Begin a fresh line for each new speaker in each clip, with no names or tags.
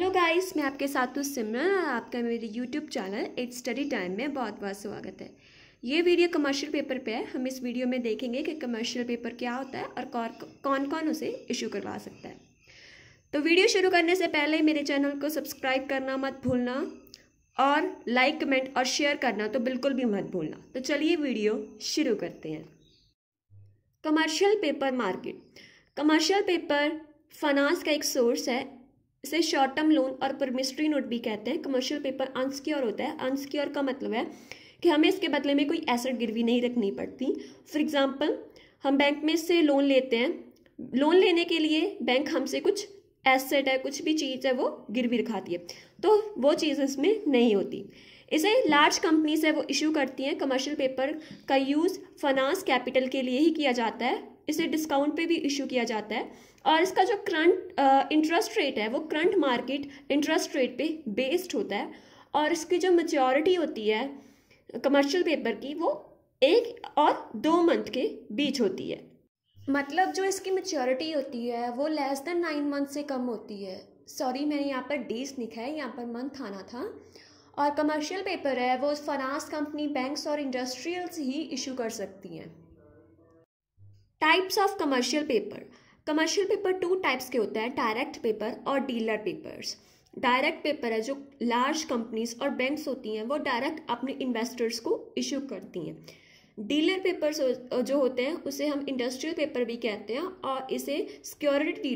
hello guys मैं आपके साथ हूँ सिमरन और आपका मेरे YouTube channel it's study time में बहुत बहुत स्वागत है ये वीडियो कमर्शियल पेपर पे है हम इस वीडियो में देखेंगे कि कमर्शियल पेपर क्या होता है और कौन कौन उसे इशू करवा सकता है तो वीडियो शुरू करने से पहले मेरे चैनल को सब्सक्राइब करना मत भूलना और लाइक कमेंट और शेयर करना तो बिल्कुल भी मत भूलना तो चलिए वीडियो शुरू करते हैं commercial paper market commercial paper finance का एक सोर्स है इसे शॉर्ट टर्म लोन और परमिस्ट्री नोट भी कहते हैं कमर्शियल पेपर अनसिक्योर होता है अनसिक्योर का मतलब है कि हमें इसके बदले में कोई एसेट गिरवी नहीं रखनी पड़ती फॉर एग्जाम्पल हम बैंक में से लोन लेते हैं लोन लेने के लिए बैंक हमसे कुछ एसेट है कुछ भी चीज़ है वो गिरवी रखाती है तो वो चीज़ इसमें नहीं होती इसे लार्ज कंपनीज है वो इशू करती हैं कमर्शियल पेपर का यूज़ फाइनेंस कैपिटल के लिए ही किया जाता है इसे डिस्काउंट पे भी इशू किया जाता है और इसका जो करंट इंटरेस्ट रेट है वो करंट मार्केट इंटरेस्ट रेट पे बेस्ड होता है और इसकी जो मच्योरिटी होती है कमर्शियल पेपर की वो एक और दो मंथ के बीच होती है मतलब जो इसकी मचोरिटी होती है वो लेस देन नाइन मंथ से कम होती है सॉरी मैंने यहाँ पर डेज लिखा है यहाँ पर मंथ आना था और कमर्शियल पेपर है वो फाइनांस कंपनी बैंक्स और इंडस्ट्रियल्स ही इशू कर सकती हैं types of commercial paper commercial paper two types के होते हैं डायरेक्ट पेपर और डीलर पेपर्स डायरेक्ट पेपर है जो लार्ज कंपनीज और बैंक्स होती हैं वो डायरेक्ट अपने इन्वेस्टर्स को इश्यू करती हैं डीलर पेपर्स जो होते हैं उसे हम इंडस्ट्रियल पेपर भी कहते हैं और इसे सिक्योरिटी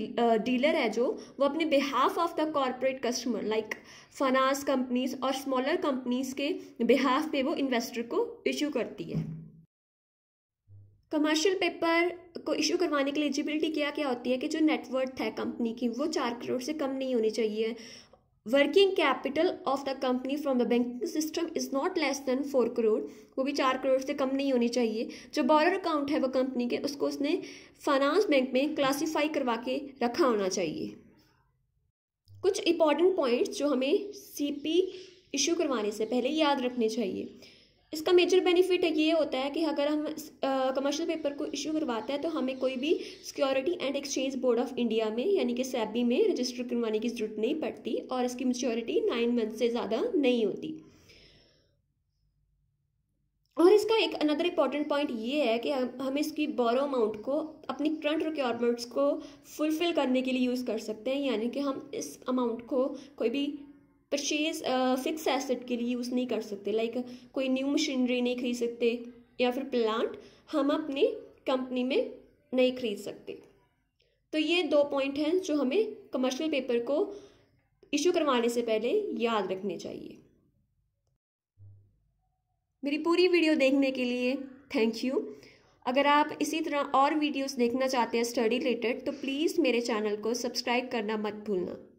डीलर है जो वो अपने behalf of the corporate customer like finance companies और स्मॉलर कंपनीज के बिहाफ पे वो इन्वेस्टर को इशू करती है कमर्शियल पेपर को इशू करवाने के लिए एलिजिबिलिटी क्या क्या होती है कि जो नेटवर्थ है कंपनी की वो चार करोड़ से कम नहीं होनी चाहिए working capital of the company from the banking system is not less than four crore वो भी चार करोड़ से कम नहीं होनी चाहिए जो बॉर्डर अकाउंट है वो कंपनी के उसको उसने फाइनेंस बैंक में क्लासीफाई करवा के रखा होना चाहिए कुछ इंपॉर्टेंट पॉइंट्स जो हमें सी पी इशू करवाने से पहले याद रखने चाहिए इसका मेजर बेनिफिट ये होता है कि अगर हम कमर्शियल पेपर को इशू करवाते हैं तो हमें कोई भी security and exchange board of India में यानी कि सैबी में रजिस्टर करवाने की ज़रूरत नहीं पड़ती और इसकी मेच्योरिटी नाइन मंथ से ज़्यादा नहीं होती और इसका एक अनदर इम्पॉर्टेंट पॉइंट ये है कि हम इसकी बोरो अमाउंट को अपनी करंट रिक्वायरमेंट्स को फुलफिल करने के लिए यूज़ कर सकते हैं यानी कि हम इस अमाउंट को कोई भी परचेज फिक्स एसेट के लिए यूज़ नहीं कर सकते लाइक कोई न्यू मशीनरी नहीं खरीद सकते या फिर प्लांट हम अपनी कंपनी में नहीं खरीद सकते तो ये दो पॉइंट हैं जो हमें कमर्शियल पेपर को इशू करवाने से पहले याद रखने चाहिए मेरी पूरी वीडियो देखने के लिए थैंक यू अगर आप इसी तरह और वीडियोस देखना चाहते हैं स्टडी रिलेटेड तो प्लीज़ मेरे चैनल को सब्सक्राइब करना मत भूलना